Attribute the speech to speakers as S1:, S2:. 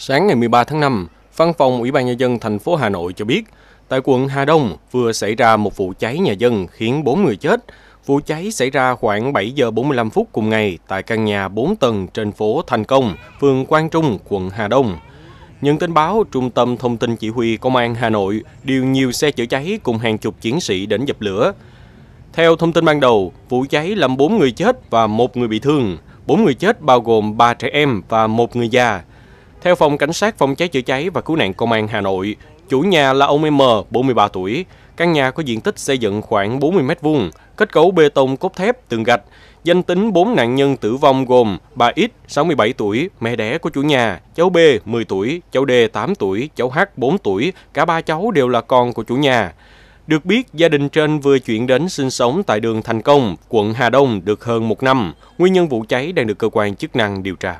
S1: Sáng ngày 13 tháng 5, Văn phòng Ủy ban Nhân dân thành phố Hà Nội cho biết, tại quận Hà Đông vừa xảy ra một vụ cháy nhà dân khiến 4 người chết. Vụ cháy xảy ra khoảng 7 giờ 45 phút cùng ngày tại căn nhà 4 tầng trên phố Thành Công, phường Quang Trung, quận Hà Đông. Nhận tin báo, Trung tâm Thông tin Chỉ huy Công an Hà Nội điều nhiều xe chữa cháy cùng hàng chục chiến sĩ đến dập lửa. Theo thông tin ban đầu, vụ cháy làm 4 người chết và một người bị thương. 4 người chết bao gồm 3 trẻ em và một người già. Theo phòng cảnh sát phòng cháy chữa cháy và cứu nạn công an Hà Nội, chủ nhà là ông M, 43 tuổi. Căn nhà có diện tích xây dựng khoảng 40 m2, kết cấu bê tông cốt thép, tường gạch. Danh tính 4 nạn nhân tử vong gồm bà X, 67 tuổi, mẹ đẻ của chủ nhà, cháu B, 10 tuổi, cháu D, 8 tuổi, cháu H, 4 tuổi, cả ba cháu đều là con của chủ nhà. Được biết, gia đình trên vừa chuyển đến sinh sống tại đường Thành Công, quận Hà Đông được hơn một năm. Nguyên nhân vụ cháy đang được cơ quan chức năng điều tra.